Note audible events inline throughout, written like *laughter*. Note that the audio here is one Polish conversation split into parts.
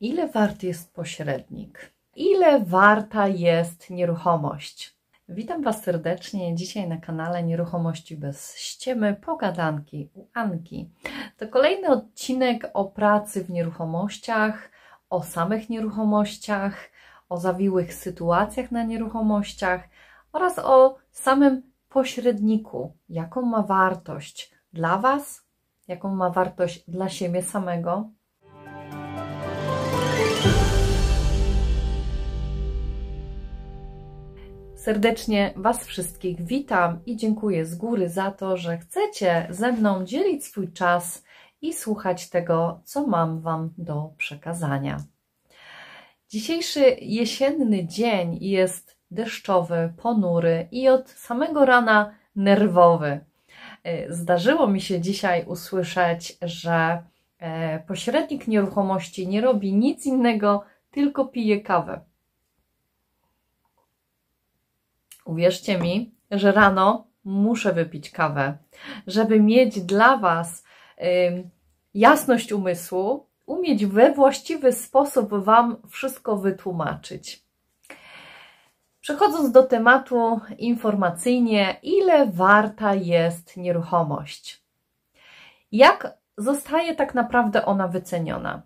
ile wart jest pośrednik? Ile warta jest nieruchomość? Witam Was serdecznie dzisiaj na kanale Nieruchomości bez ściemy, pogadanki u Anki. To kolejny odcinek o pracy w nieruchomościach, o samych nieruchomościach, o zawiłych sytuacjach na nieruchomościach oraz o samym pośredniku, jaką ma wartość dla Was, jaką ma wartość dla siebie samego, Serdecznie Was wszystkich witam i dziękuję z góry za to, że chcecie ze mną dzielić swój czas i słuchać tego, co mam Wam do przekazania. Dzisiejszy jesienny dzień jest deszczowy, ponury i od samego rana nerwowy. E, zdarzyło mi się dzisiaj usłyszeć, że e, pośrednik nieruchomości nie robi nic innego, tylko pije kawę. Uwierzcie mi, że rano muszę wypić kawę, żeby mieć dla Was y, jasność umysłu, umieć we właściwy sposób Wam wszystko wytłumaczyć. Przechodząc do tematu informacyjnie, ile warta jest nieruchomość? Jak zostaje tak naprawdę ona wyceniona?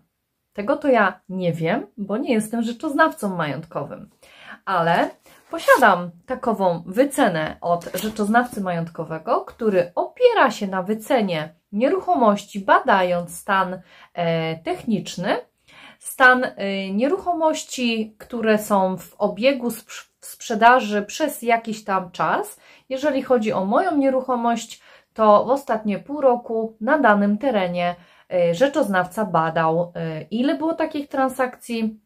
Tego to ja nie wiem, bo nie jestem rzeczoznawcą majątkowym. Ale Posiadam takową wycenę od rzeczoznawcy majątkowego, który opiera się na wycenie nieruchomości, badając stan e, techniczny, stan e, nieruchomości, które są w obiegu w sprzedaży przez jakiś tam czas. Jeżeli chodzi o moją nieruchomość, to w ostatnie pół roku na danym terenie e, rzeczoznawca badał, ile było takich transakcji,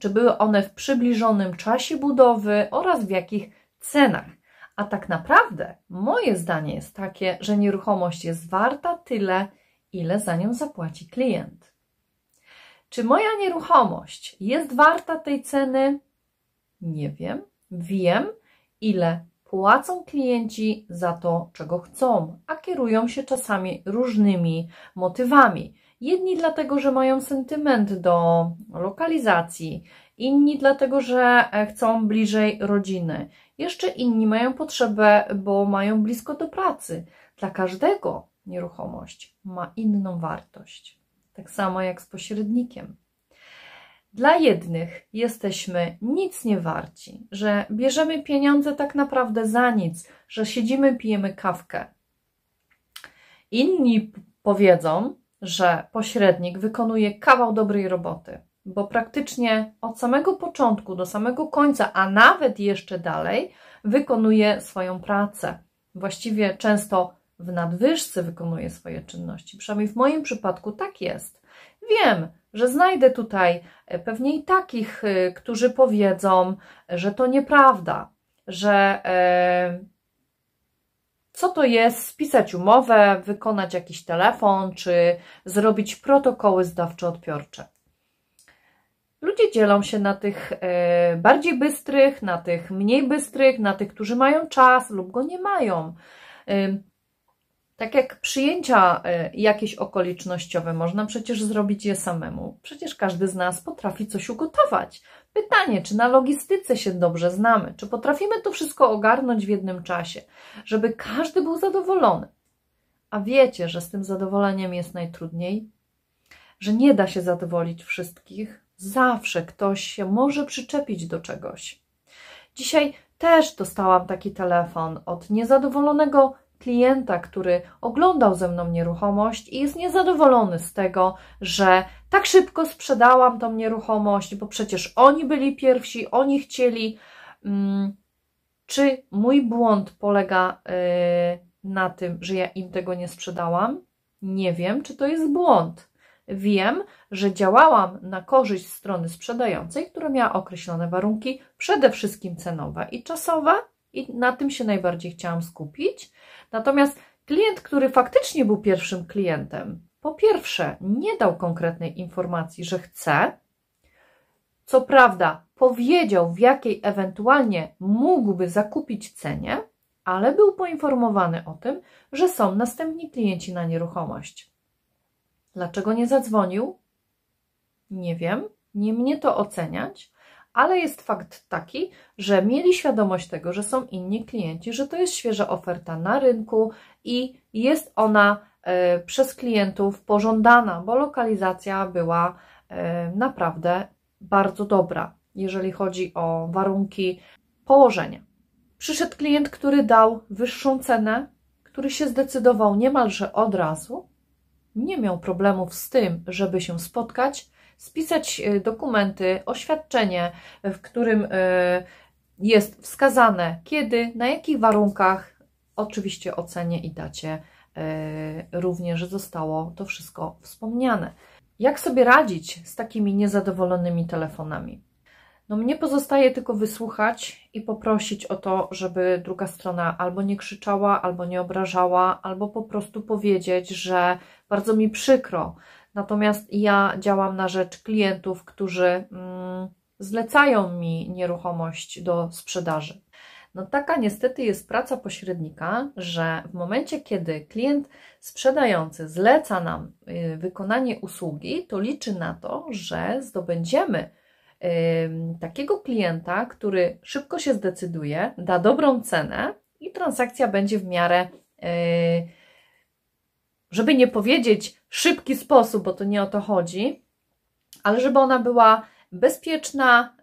czy były one w przybliżonym czasie budowy oraz w jakich cenach. A tak naprawdę moje zdanie jest takie, że nieruchomość jest warta tyle, ile za nią zapłaci klient. Czy moja nieruchomość jest warta tej ceny? Nie wiem. Wiem, ile płacą klienci za to, czego chcą, a kierują się czasami różnymi motywami. Jedni dlatego, że mają sentyment do lokalizacji, inni dlatego, że e, chcą bliżej rodziny, jeszcze inni mają potrzebę, bo mają blisko do pracy. Dla każdego nieruchomość ma inną wartość, tak samo jak z pośrednikiem. Dla jednych jesteśmy nic nie warci, że bierzemy pieniądze tak naprawdę za nic, że siedzimy, pijemy kawkę. Inni powiedzą, że pośrednik wykonuje kawał dobrej roboty, bo praktycznie od samego początku do samego końca, a nawet jeszcze dalej, wykonuje swoją pracę. Właściwie często w nadwyżce wykonuje swoje czynności. Przynajmniej w moim przypadku tak jest. Wiem, że znajdę tutaj e, pewnie i takich, e, którzy powiedzą, że to nieprawda, że e, co to jest? Spisać umowę, wykonać jakiś telefon, czy zrobić protokoły zdawczo odpiorcze Ludzie dzielą się na tych e, bardziej bystrych, na tych mniej bystrych, na tych, którzy mają czas lub go nie mają. E, tak jak przyjęcia e, jakieś okolicznościowe, można przecież zrobić je samemu. Przecież każdy z nas potrafi coś ugotować. Pytanie, czy na logistyce się dobrze znamy, czy potrafimy to wszystko ogarnąć w jednym czasie, żeby każdy był zadowolony. A wiecie, że z tym zadowoleniem jest najtrudniej, że nie da się zadowolić wszystkich, zawsze ktoś się może przyczepić do czegoś. Dzisiaj też dostałam taki telefon od niezadowolonego klienta, który oglądał ze mną nieruchomość i jest niezadowolony z tego, że tak szybko sprzedałam tą nieruchomość, bo przecież oni byli pierwsi, oni chcieli. Mm, czy mój błąd polega y, na tym, że ja im tego nie sprzedałam? Nie wiem, czy to jest błąd. Wiem, że działałam na korzyść strony sprzedającej, która miała określone warunki, przede wszystkim cenowe i czasowe, i na tym się najbardziej chciałam skupić. Natomiast klient, który faktycznie był pierwszym klientem, po pierwsze, nie dał konkretnej informacji, że chce. Co prawda, powiedział, w jakiej ewentualnie mógłby zakupić cenie, ale był poinformowany o tym, że są następni klienci na nieruchomość. Dlaczego nie zadzwonił? Nie wiem, nie mnie to oceniać, ale jest fakt taki, że mieli świadomość tego, że są inni klienci, że to jest świeża oferta na rynku i jest ona E, przez klientów pożądana, bo lokalizacja była e, naprawdę bardzo dobra, jeżeli chodzi o warunki położenia. Przyszedł klient, który dał wyższą cenę, który się zdecydował niemalże od razu, nie miał problemów z tym, żeby się spotkać, spisać e, dokumenty, oświadczenie, w którym jest wskazane kiedy, na jakich warunkach, oczywiście ocenie i dacie E, również zostało to wszystko wspomniane. Jak sobie radzić z takimi niezadowolonymi telefonami? No mnie pozostaje tylko wysłuchać i poprosić o to, żeby druga strona albo nie krzyczała, albo nie obrażała, albo po prostu powiedzieć, że bardzo mi przykro. Natomiast ja działam na rzecz klientów, którzy mm, zlecają mi nieruchomość do sprzedaży. No taka niestety jest praca pośrednika, że w momencie, kiedy klient sprzedający zleca nam y, wykonanie usługi, to liczy na to, że zdobędziemy takiego klienta, który szybko się zdecyduje, da dobrą cenę i transakcja będzie w miarę, y, żeby nie powiedzieć szybki sposób, bo to nie o to chodzi, ale żeby ona była bezpieczna,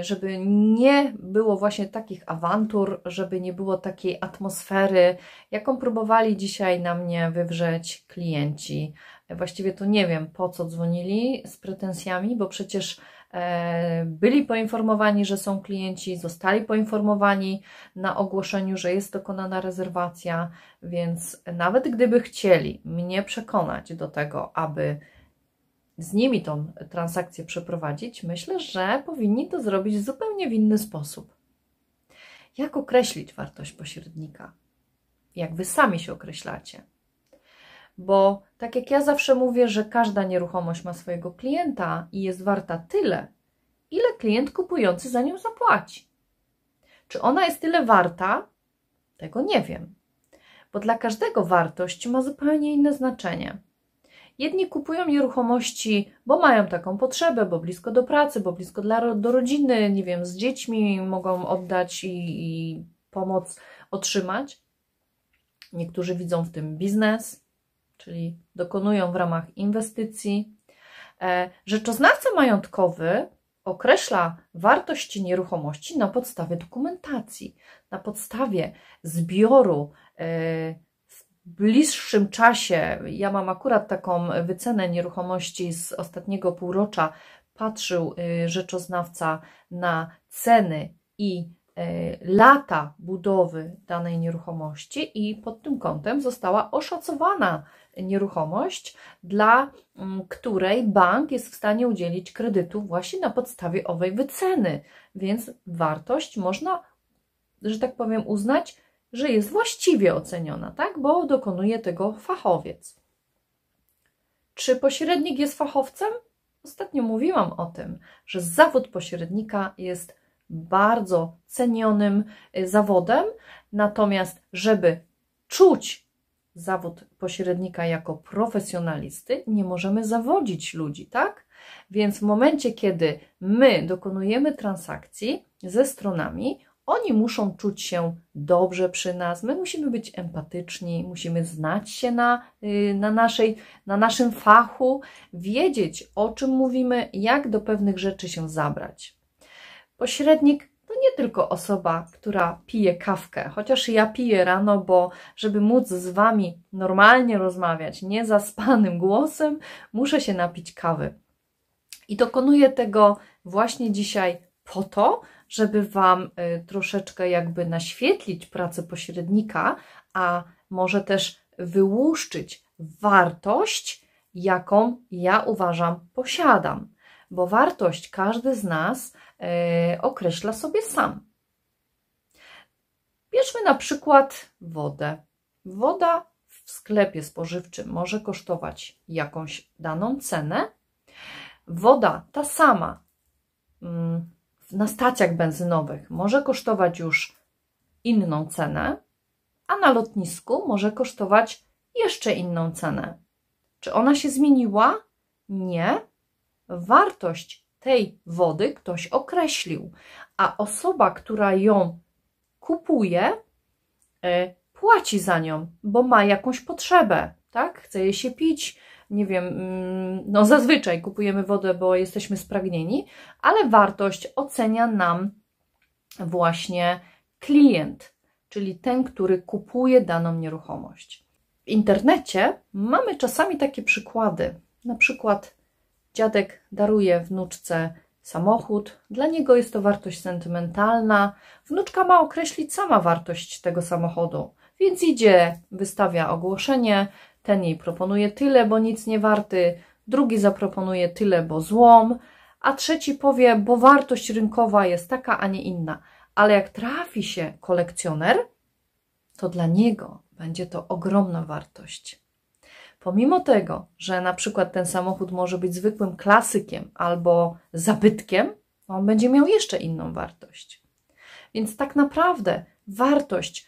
y, żeby nie było właśnie takich awantur, żeby nie było takiej atmosfery, jaką próbowali dzisiaj na mnie wywrzeć klienci. Właściwie to nie wiem, po co dzwonili z pretensjami, bo przecież e, byli poinformowani, że są klienci, zostali poinformowani na ogłoszeniu, że jest dokonana rezerwacja, więc nawet gdyby chcieli mnie przekonać do tego, aby z nimi tą transakcję przeprowadzić, myślę, że powinni to zrobić w zupełnie w inny sposób. Jak określić wartość pośrednika? Jak wy sami się określacie? Bo tak jak ja zawsze mówię, że każda nieruchomość ma swojego klienta i jest warta tyle, ile klient kupujący za nią zapłaci. Czy ona jest tyle warta? Tego nie wiem, bo dla każdego wartość ma zupełnie inne znaczenie. Jedni kupują nieruchomości, bo mają taką potrzebę, bo blisko do pracy, bo blisko dla, do rodziny, nie wiem, z dziećmi mogą oddać i, i pomoc otrzymać. Niektórzy widzą w tym biznes, czyli dokonują w ramach inwestycji. E, rzeczoznawca majątkowy określa wartość nieruchomości na podstawie dokumentacji, na podstawie zbioru e, bliższym czasie, ja mam akurat taką wycenę nieruchomości z ostatniego półrocza, patrzył y, rzeczoznawca na ceny i y, lata budowy danej nieruchomości i pod tym kątem została oszacowana nieruchomość, dla mm, której bank jest w stanie udzielić kredytu właśnie na podstawie owej wyceny. Więc wartość można, że tak powiem, uznać że jest właściwie oceniona, tak? Bo dokonuje tego fachowiec. Czy pośrednik jest fachowcem? Ostatnio mówiłam o tym, że zawód pośrednika jest bardzo cenionym y, zawodem, natomiast żeby czuć zawód pośrednika jako profesjonalisty, nie możemy zawodzić ludzi, tak? Więc w momencie, kiedy my dokonujemy transakcji ze stronami, oni muszą czuć się dobrze przy nas, my musimy być empatyczni, musimy znać się na, y, na, naszej, na naszym fachu, wiedzieć o czym mówimy, jak do pewnych rzeczy się zabrać. Pośrednik to nie tylko osoba, która pije kawkę, chociaż ja piję rano, bo żeby móc z Wami normalnie rozmawiać, nie zaspanym głosem, muszę się napić kawy. I dokonuję tego właśnie dzisiaj po to, żeby Wam y, troszeczkę jakby naświetlić pracę pośrednika, a może też wyłuszczyć wartość, jaką ja uważam posiadam. Bo wartość każdy z nas y, określa sobie sam. Bierzmy na przykład wodę. Woda w sklepie spożywczym może kosztować jakąś daną cenę. Woda ta sama mm, na stacjach benzynowych może kosztować już inną cenę, a na lotnisku może kosztować jeszcze inną cenę. Czy ona się zmieniła? Nie. Wartość tej wody ktoś określił, a osoba, która ją kupuje, y, płaci za nią, bo ma jakąś potrzebę, tak? Chce jej się pić, nie wiem, mm, no zazwyczaj kupujemy wodę, bo jesteśmy spragnieni, ale wartość ocenia nam właśnie klient, czyli ten, który kupuje daną nieruchomość. W internecie mamy czasami takie przykłady. Na przykład dziadek daruje wnuczce samochód, dla niego jest to wartość sentymentalna. Wnuczka ma określić sama wartość tego samochodu, więc idzie, wystawia ogłoszenie, ten jej proponuje tyle, bo nic nie warty, drugi zaproponuje tyle, bo złom, a trzeci powie, bo wartość rynkowa jest taka, a nie inna. Ale jak trafi się kolekcjoner, to dla niego będzie to ogromna wartość. Pomimo tego, że na przykład ten samochód może być zwykłym klasykiem albo zabytkiem, on będzie miał jeszcze inną wartość. Więc tak naprawdę wartość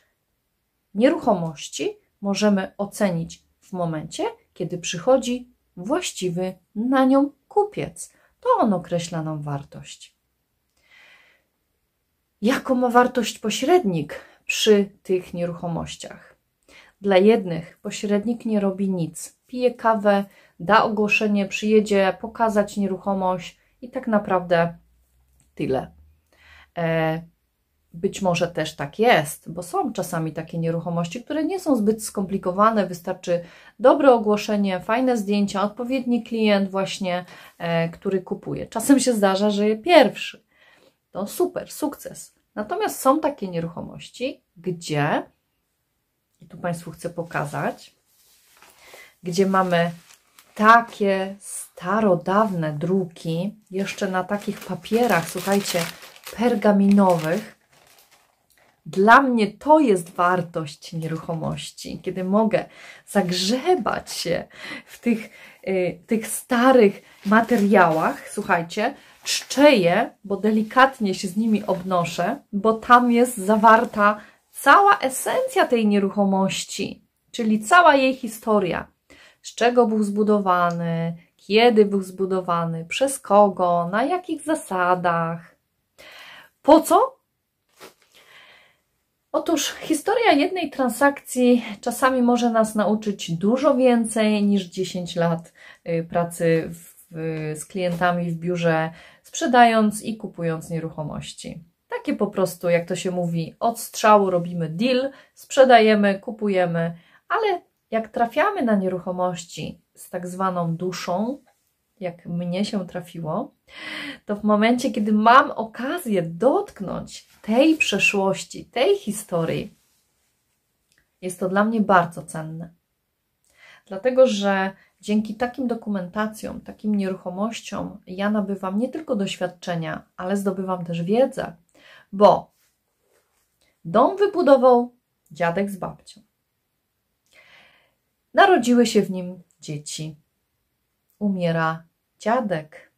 nieruchomości możemy ocenić w momencie, kiedy przychodzi właściwy na nią kupiec. To on określa nam wartość. Jaką ma wartość pośrednik przy tych nieruchomościach? Dla jednych pośrednik nie robi nic, pije kawę, da ogłoszenie, przyjedzie pokazać nieruchomość i tak naprawdę tyle. E, być może też tak jest, bo są czasami takie nieruchomości, które nie są zbyt skomplikowane, wystarczy dobre ogłoszenie, fajne zdjęcia, odpowiedni klient właśnie, e, który kupuje. Czasem się zdarza, że je pierwszy. To super, sukces. Natomiast są takie nieruchomości, gdzie, i tu Państwu chcę pokazać, gdzie mamy takie starodawne druki, jeszcze na takich papierach, słuchajcie, pergaminowych, dla mnie to jest wartość nieruchomości, kiedy mogę zagrzebać się w tych, y, tych starych materiałach. Słuchajcie, czczę je, bo delikatnie się z nimi obnoszę, bo tam jest zawarta cała esencja tej nieruchomości, czyli cała jej historia. Z czego był zbudowany, kiedy był zbudowany, przez kogo, na jakich zasadach. Po co? Otóż historia jednej transakcji czasami może nas nauczyć dużo więcej niż 10 lat y, pracy w, z klientami w biurze, sprzedając i kupując nieruchomości. Takie po prostu, jak to się mówi, od strzału robimy deal, sprzedajemy, kupujemy, ale jak trafiamy na nieruchomości z tak zwaną duszą, jak mnie się trafiło, to w momencie, kiedy mam okazję dotknąć tej przeszłości, tej historii, jest to dla mnie bardzo cenne. Dlatego, że dzięki takim dokumentacjom, takim nieruchomościom, ja nabywam nie tylko doświadczenia, ale zdobywam też wiedzę, bo dom wybudował dziadek z babcią. Narodziły się w nim dzieci. Umiera dziadek.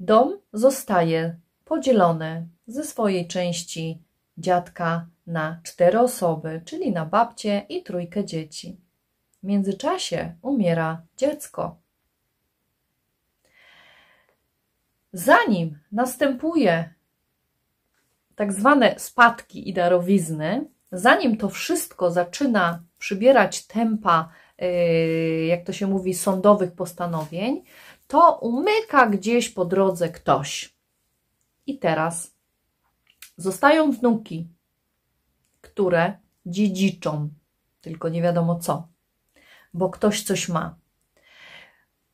Dom zostaje podzielony ze swojej części dziadka na cztery osoby, czyli na babcię i trójkę dzieci. W międzyczasie umiera dziecko. Zanim następuje tak zwane spadki i darowizny, zanim to wszystko zaczyna przybierać tempa Y, jak to się mówi, sądowych postanowień, to umyka gdzieś po drodze ktoś. I teraz zostają wnuki, które dziedziczą, tylko nie wiadomo co, bo ktoś coś ma.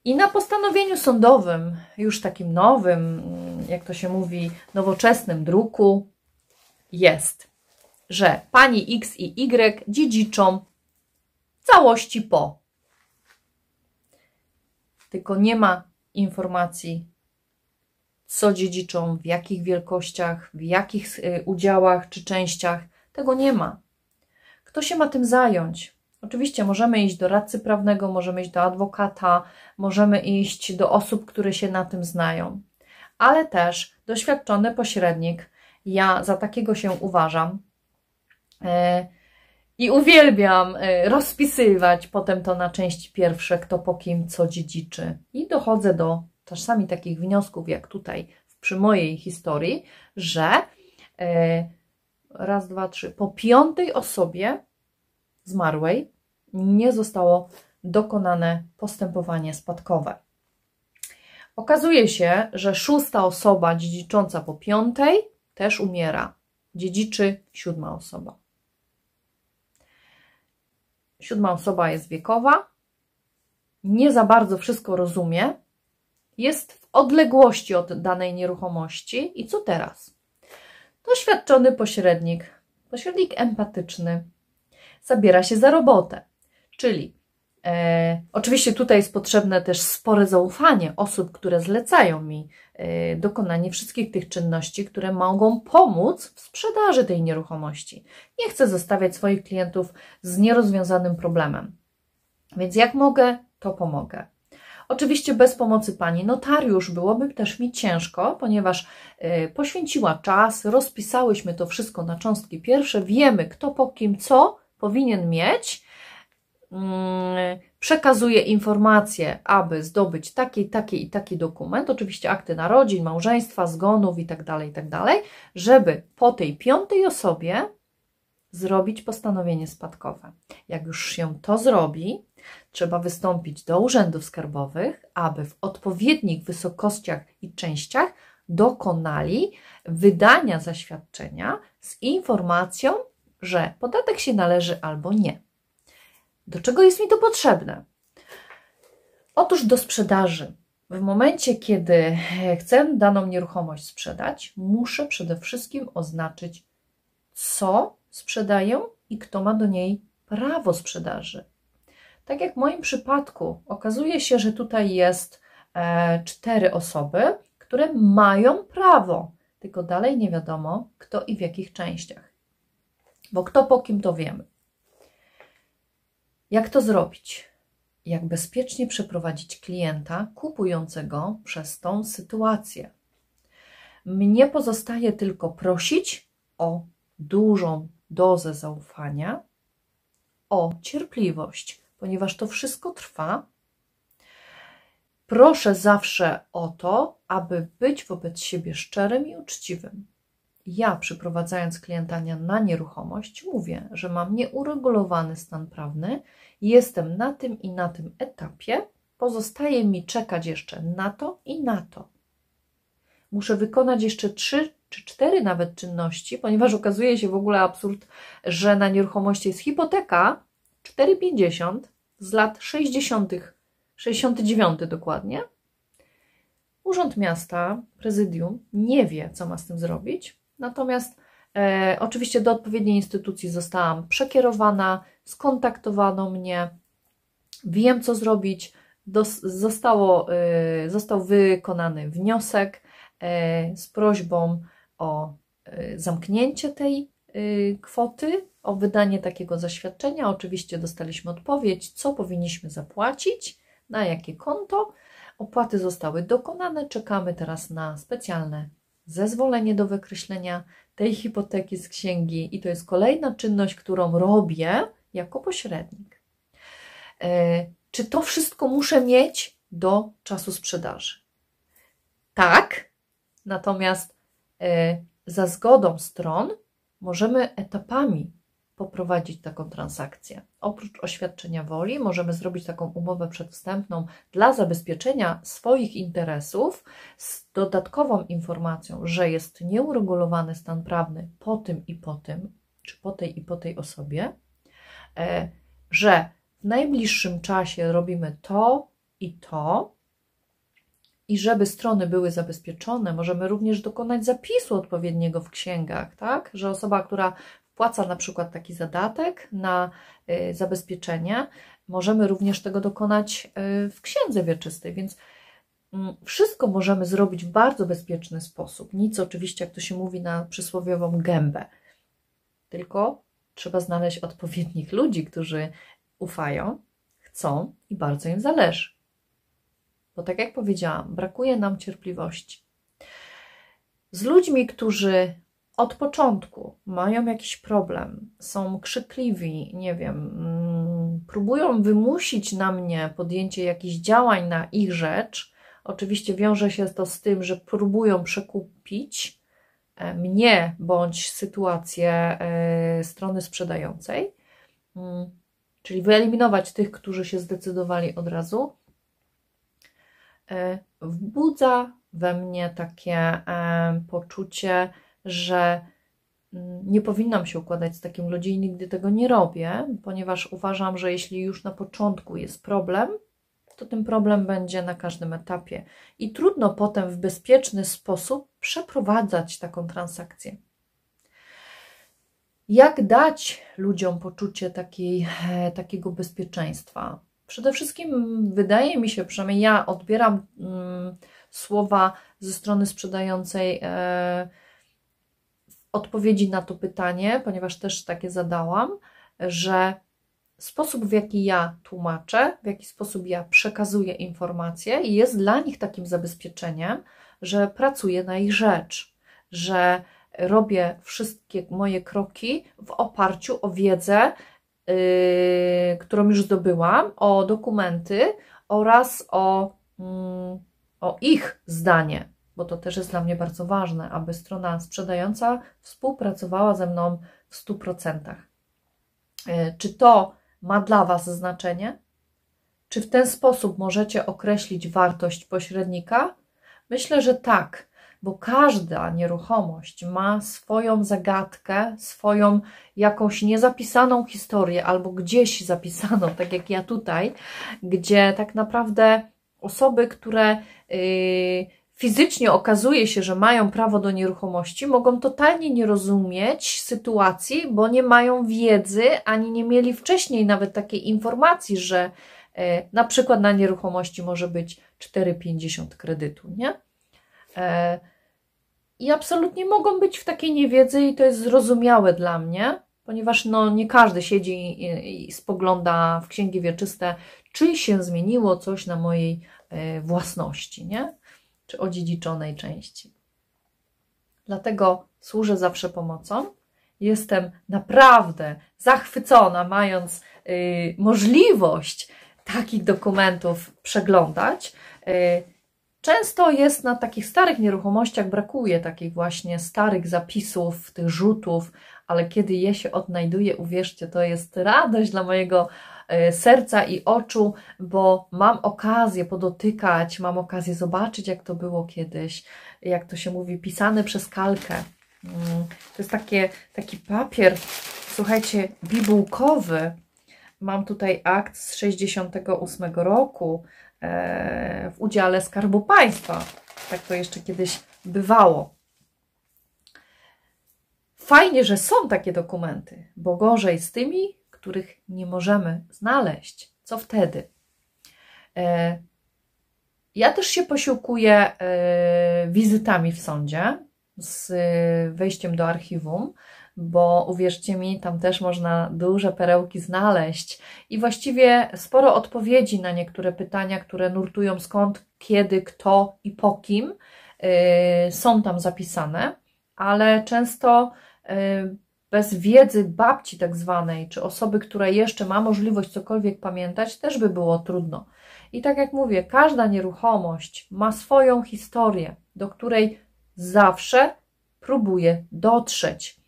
I na postanowieniu sądowym, już takim nowym, jak to się mówi, nowoczesnym druku, jest, że pani X i Y dziedziczą całości po. Tylko nie ma informacji, co dziedziczą, w jakich wielkościach, w jakich y, udziałach czy częściach. Tego nie ma. Kto się ma tym zająć? Oczywiście możemy iść do radcy prawnego, możemy iść do adwokata, możemy iść do osób, które się na tym znają, ale też doświadczony pośrednik. Ja za takiego się uważam. Yy, i uwielbiam y, rozpisywać potem to na części pierwsze, kto po kim co dziedziczy. I dochodzę do czasami takich wniosków, jak tutaj przy mojej historii, że y, raz, dwa, trzy, po piątej osobie zmarłej nie zostało dokonane postępowanie spadkowe. Okazuje się, że szósta osoba dziedzicząca po piątej też umiera. Dziedziczy siódma osoba siódma osoba jest wiekowa, nie za bardzo wszystko rozumie, jest w odległości od danej nieruchomości i co teraz? Doświadczony pośrednik, pośrednik empatyczny, zabiera się za robotę, czyli E, oczywiście tutaj jest potrzebne też spore zaufanie osób, które zlecają mi e, dokonanie wszystkich tych czynności, które mogą pomóc w sprzedaży tej nieruchomości. Nie chcę zostawiać swoich klientów z nierozwiązanym problemem. Więc jak mogę, to pomogę. Oczywiście bez pomocy pani notariusz byłoby też mi ciężko, ponieważ e, poświęciła czas, rozpisałyśmy to wszystko na cząstki pierwsze, wiemy kto po kim co powinien mieć, Mm, przekazuje informacje, aby zdobyć taki, taki i taki dokument, oczywiście akty narodzin, małżeństwa, zgonów itd., tak itd., tak żeby po tej piątej osobie zrobić postanowienie spadkowe. Jak już się to zrobi, trzeba wystąpić do urzędów skarbowych, aby w odpowiednich wysokościach i częściach dokonali wydania zaświadczenia z informacją, że podatek się należy albo nie. Do czego jest mi to potrzebne? Otóż do sprzedaży. W momencie, kiedy e, chcę daną nieruchomość sprzedać, muszę przede wszystkim oznaczyć, co sprzedaję i kto ma do niej prawo sprzedaży. Tak jak w moim przypadku, okazuje się, że tutaj jest e, cztery osoby, które mają prawo, tylko dalej nie wiadomo, kto i w jakich częściach. Bo kto po kim to wiemy. Jak to zrobić? Jak bezpiecznie przeprowadzić klienta kupującego przez tą sytuację? Mnie pozostaje tylko prosić o dużą dozę zaufania, o cierpliwość, ponieważ to wszystko trwa. Proszę zawsze o to, aby być wobec siebie szczerym i uczciwym. Ja, przyprowadzając klienta na nieruchomość, mówię, że mam nieuregulowany stan prawny, jestem na tym i na tym etapie, pozostaje mi czekać jeszcze na to i na to. Muszę wykonać jeszcze trzy czy cztery nawet czynności, ponieważ okazuje się w ogóle absurd, że na nieruchomości jest hipoteka 4,50 z lat 60., 69 dokładnie. Urząd Miasta, prezydium nie wie, co ma z tym zrobić. Natomiast e, oczywiście do odpowiedniej instytucji zostałam przekierowana, skontaktowano mnie, wiem co zrobić, dos, zostało, e, został wykonany wniosek e, z prośbą o e, zamknięcie tej e, kwoty, o wydanie takiego zaświadczenia. Oczywiście dostaliśmy odpowiedź, co powinniśmy zapłacić, na jakie konto. Opłaty zostały dokonane, czekamy teraz na specjalne zezwolenie do wykreślenia tej hipoteki z księgi i to jest kolejna czynność, którą robię jako pośrednik. E, czy to wszystko muszę mieć do czasu sprzedaży? Tak, natomiast e, za zgodą stron możemy etapami poprowadzić taką transakcję. Oprócz oświadczenia woli możemy zrobić taką umowę przedwstępną dla zabezpieczenia swoich interesów z dodatkową informacją, że jest nieuregulowany stan prawny po tym i po tym, czy po tej i po tej osobie, e, że w najbliższym czasie robimy to i to, i żeby strony były zabezpieczone, możemy również dokonać zapisu odpowiedniego w księgach, tak? Że osoba, która wpłaca na przykład taki zadatek na y, zabezpieczenie, możemy również tego dokonać y, w księdze wieczystej, więc mm, wszystko możemy zrobić w bardzo bezpieczny sposób. Nic oczywiście, jak to się mówi, na przysłowiową gębę. Tylko trzeba znaleźć odpowiednich ludzi, którzy ufają, chcą i bardzo im zależy. Bo tak jak powiedziałam, brakuje nam cierpliwości. Z ludźmi, którzy od początku mają jakiś problem, są krzykliwi, nie wiem, mm, próbują wymusić na mnie podjęcie jakichś działań na ich rzecz, oczywiście wiąże się to z tym, że próbują przekupić e, mnie bądź sytuację e, strony sprzedającej, mm, czyli wyeliminować tych, którzy się zdecydowali od razu, e, wbudza we mnie takie poczucie, że mm, nie powinnam się układać z takim ludzi i nigdy tego nie robię, ponieważ uważam, że jeśli już na początku jest problem, to ten problem będzie na każdym etapie i trudno potem w bezpieczny sposób przeprowadzać taką transakcję. Jak dać ludziom poczucie takiej, e, takiego bezpieczeństwa? Przede wszystkim wydaje mi się, przynajmniej ja odbieram mm, słowa ze strony sprzedającej. E, odpowiedzi na to pytanie, ponieważ też takie zadałam, że sposób, w jaki ja tłumaczę, w jaki sposób ja przekazuję informacje, jest dla nich takim zabezpieczeniem, że pracuję na ich rzecz, że robię wszystkie moje kroki w oparciu o wiedzę, yy, którą już zdobyłam, o dokumenty oraz o, mm, o ich zdanie, bo to też jest dla mnie bardzo ważne, aby strona sprzedająca współpracowała ze mną w 100%. E, czy to ma dla Was znaczenie? Czy w ten sposób możecie określić wartość pośrednika? Myślę, że tak, bo każda nieruchomość ma swoją zagadkę, swoją jakąś niezapisaną historię albo gdzieś zapisaną, tak jak ja tutaj, gdzie tak naprawdę osoby, które. Yy, fizycznie okazuje się, że mają prawo do nieruchomości, mogą totalnie nie rozumieć sytuacji, bo nie mają wiedzy ani nie mieli wcześniej nawet takiej informacji, że e, na przykład na nieruchomości może być 4,50 kredytu, nie? E, I absolutnie mogą być w takiej niewiedzy i to jest zrozumiałe dla mnie, ponieważ no, nie każdy siedzi i, spogląda w księgi wieczyste, czy się zmieniło coś na mojej e, własności, nie? czy odziedziczonej części. Dlatego służę zawsze pomocą. Jestem naprawdę zachwycona, mając y, możliwość takich dokumentów przeglądać. Y, Często jest na takich starych nieruchomościach, brakuje takich właśnie starych zapisów, tych rzutów, ale kiedy je się odnajduje, uwierzcie, to jest radość dla mojego E, serca i oczu, bo mam okazję podotykać, mam okazję zobaczyć, jak to było kiedyś, jak to się mówi, pisane przez kalkę. Mm, to jest takie, taki papier, słuchajcie, bibułkowy. Mam tutaj akt z 68 roku e, w udziale Skarbu Państwa. Tak to jeszcze kiedyś bywało fajnie, że są takie dokumenty, bo gorzej z tymi, których nie możemy znaleźć. Co wtedy? E, ja też się posiłkuję e, wizytami w sądzie z wejściem do archiwum, bo uwierzcie mi, tam też można duże perełki znaleźć i właściwie sporo odpowiedzi na niektóre pytania, które nurtują skąd, kiedy, kto i po kim e, są tam zapisane, ale często bez wiedzy babci tak zwanej, czy osoby, która jeszcze ma możliwość cokolwiek pamiętać, też by było trudno. I tak jak mówię, każda nieruchomość ma swoją historię, do której zawsze próbuje dotrzeć,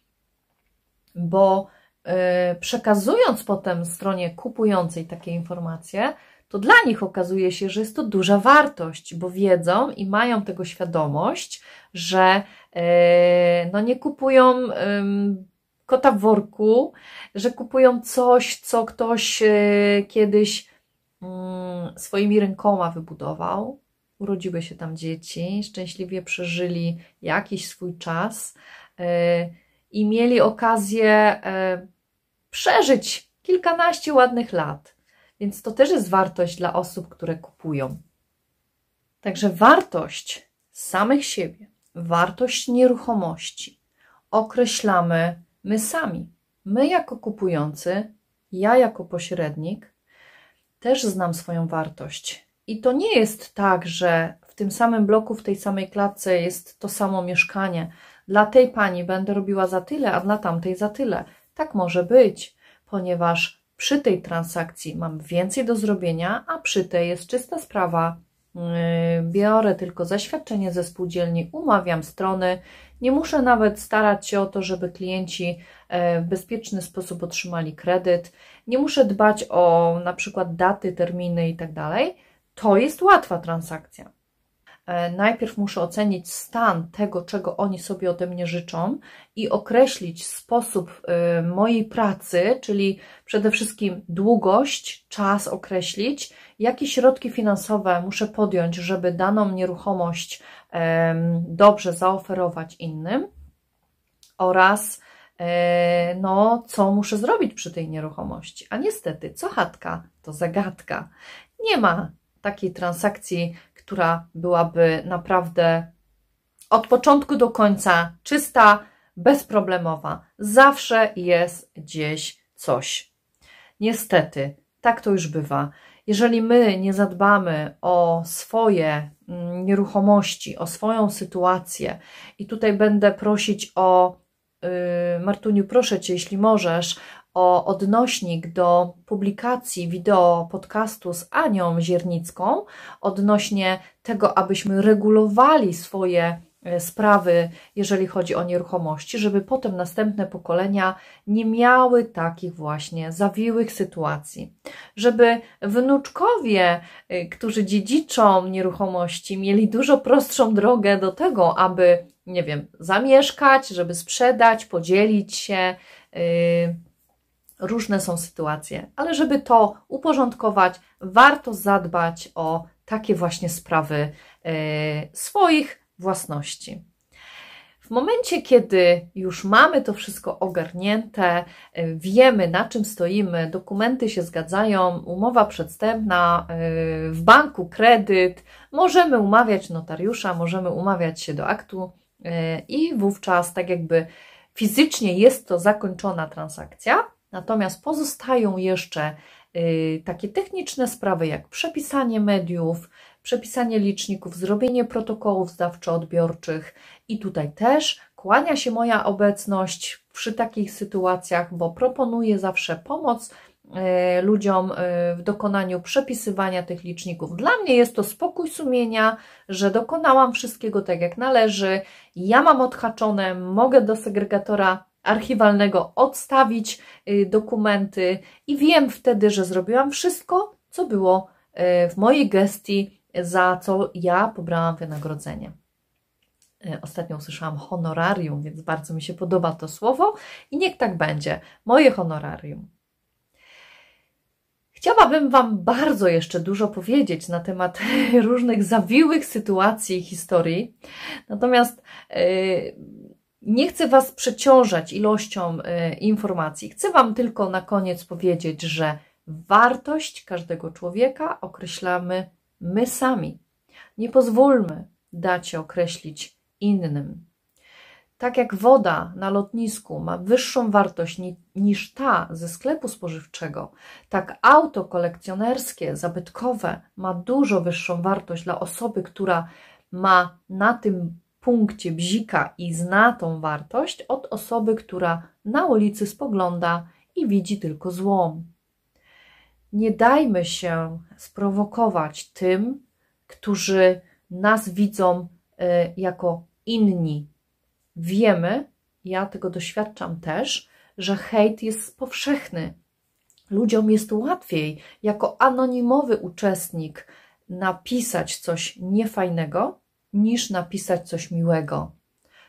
bo yy, przekazując potem stronie kupującej takie informacje, to dla nich okazuje się, że jest to duża wartość, bo wiedzą i mają tego świadomość, że yy, no nie kupują yy, kota w worku, że kupują coś, co ktoś e, kiedyś mm, swoimi rękoma wybudował. Urodziły się tam dzieci, szczęśliwie przeżyli jakiś swój czas e, i mieli okazję e, przeżyć kilkanaście ładnych lat. Więc to też jest wartość dla osób, które kupują. Także wartość samych siebie, wartość nieruchomości określamy my sami. My jako kupujący, ja jako pośrednik, też znam swoją wartość. I to nie jest tak, że w tym samym bloku, w tej samej klatce jest to samo mieszkanie. Dla tej pani będę robiła za tyle, a dla tamtej za tyle. Tak może być, ponieważ przy tej transakcji mam więcej do zrobienia, a przy tej jest czysta sprawa. Yy, biorę tylko zaświadczenie ze spółdzielni, umawiam strony, nie muszę nawet starać się o to, żeby klienci e, w bezpieczny sposób otrzymali kredyt. Nie muszę dbać o na przykład daty, terminy itd. Tak to jest łatwa transakcja. E, najpierw muszę ocenić stan tego, czego oni sobie ode mnie życzą i określić sposób e, mojej pracy, czyli przede wszystkim długość, czas określić, jakie środki finansowe muszę podjąć, żeby daną nieruchomość dobrze zaoferować innym oraz e, no, co muszę zrobić przy tej nieruchomości. A niestety, co chatka, to zagadka. Nie ma takiej transakcji, która byłaby naprawdę od początku do końca czysta, bezproblemowa. Zawsze jest gdzieś coś. Niestety, tak to już bywa. Jeżeli my nie zadbamy o swoje Mm, nieruchomości, o swoją sytuację. I tutaj będę prosić o, y, Martuniu, proszę Cię, jeśli możesz, o odnośnik do publikacji wideo podcastu z Anią Ziernicką odnośnie tego, abyśmy regulowali swoje E, sprawy, jeżeli chodzi o nieruchomości, żeby potem następne pokolenia nie miały takich właśnie zawiłych sytuacji. Żeby wnuczkowie, e, którzy dziedziczą nieruchomości, mieli dużo prostszą drogę do tego, aby, nie wiem, zamieszkać, żeby sprzedać, podzielić się. E, różne są sytuacje, ale żeby to uporządkować, warto zadbać o takie właśnie sprawy swoich własności. W momencie, kiedy już mamy to wszystko ogarnięte, y, wiemy na czym stoimy, dokumenty się zgadzają, umowa przedstępna, y, w banku kredyt, możemy umawiać notariusza, możemy umawiać się do aktu y, i wówczas tak jakby fizycznie jest to zakończona transakcja, natomiast pozostają jeszcze takie techniczne sprawy jak przepisanie mediów, przepisanie liczników, zrobienie protokołów zdawczo-odbiorczych i tutaj też kłania się moja obecność przy takich sytuacjach, bo proponuję zawsze pomoc e, ludziom e, w dokonaniu przepisywania tych liczników. Dla mnie jest to spokój sumienia, że dokonałam wszystkiego tak jak należy. Ja mam odhaczone, mogę do segregatora archiwalnego odstawić e, dokumenty i wiem wtedy, że zrobiłam wszystko, co było w mojej gestii za co ja pobrałam wynagrodzenie. Y, ostatnio usłyszałam honorarium, więc bardzo mi się podoba to słowo i niech tak będzie. Moje honorarium. Chciałabym Wam bardzo jeszcze dużo powiedzieć na temat *laughs* różnych zawiłych sytuacji i historii, natomiast y, nie chcę Was przeciążać ilością y, informacji. Chcę Wam tylko na koniec powiedzieć, że wartość każdego człowieka określamy my sami. Nie pozwólmy dać określić innym. Tak jak woda na lotnisku ma wyższą wartość niż ta ze sklepu spożywczego, tak auto kolekcjonerskie, zabytkowe ma dużo wyższą wartość dla osoby, która ma na tym punkcie bzika i zna tą wartość od osoby, która na ulicy spogląda i widzi tylko złom nie dajmy się sprowokować tym, którzy nas widzą e, jako inni. Wiemy, ja tego doświadczam też, że hejt jest powszechny. Ludziom jest łatwiej jako anonimowy uczestnik napisać coś niefajnego niż napisać coś miłego.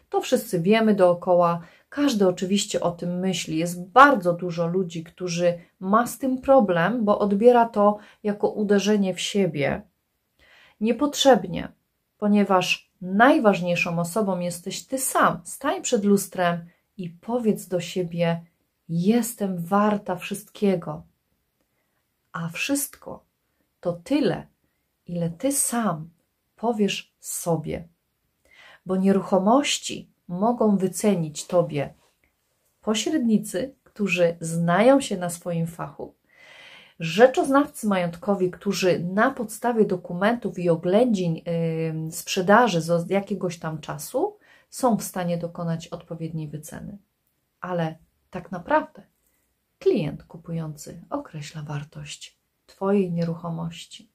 To wszyscy wiemy dookoła, każdy oczywiście o tym myśli. Jest bardzo dużo ludzi, którzy ma z tym problem, bo odbiera to jako uderzenie w siebie. Niepotrzebnie, ponieważ najważniejszą osobą jesteś ty sam. Stań przed lustrem i powiedz do siebie: Jestem warta wszystkiego. A wszystko to tyle, ile ty sam powiesz sobie. Bo nieruchomości mogą wycenić Tobie pośrednicy, którzy znają się na swoim fachu, rzeczoznawcy majątkowi, którzy na podstawie dokumentów i oględzin yy, sprzedaży z jakiegoś tam czasu są w stanie dokonać odpowiedniej wyceny. Ale tak naprawdę klient kupujący określa wartość Twojej nieruchomości,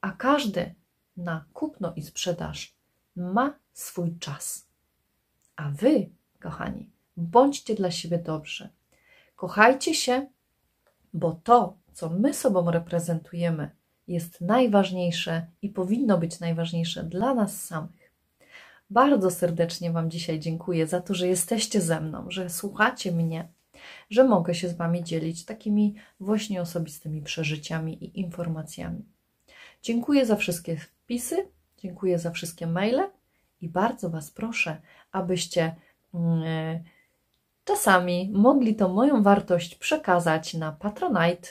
a każdy na kupno i sprzedaż ma swój czas. A wy, kochani, bądźcie dla siebie dobrzy. Kochajcie się, bo to, co my sobą reprezentujemy, jest najważniejsze i powinno być najważniejsze dla nas samych. Bardzo serdecznie Wam dzisiaj dziękuję za to, że jesteście ze mną, że słuchacie mnie, że mogę się z Wami dzielić takimi właśnie osobistymi przeżyciami i informacjami. Dziękuję za wszystkie wpisy, dziękuję za wszystkie maile i bardzo Was proszę, abyście mm, e, czasami mogli tą moją wartość przekazać na Patronite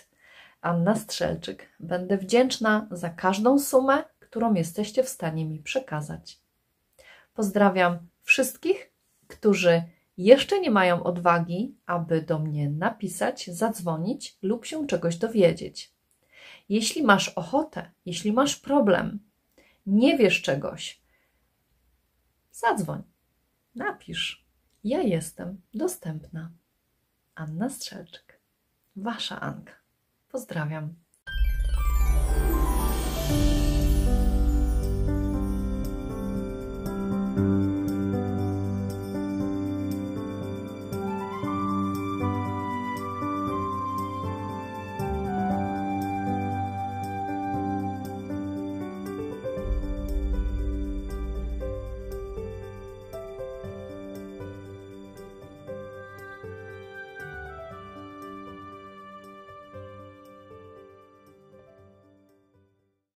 Anna Strzelczyk. Będę wdzięczna za każdą sumę, którą jesteście w stanie mi przekazać. Pozdrawiam wszystkich, którzy jeszcze nie mają odwagi, aby do mnie napisać, zadzwonić lub się czegoś dowiedzieć. Jeśli masz ochotę, jeśli masz problem, nie wiesz czegoś, Zadzwoń, napisz. Ja jestem dostępna. Anna Strzelczyk, Wasza Anka. Pozdrawiam.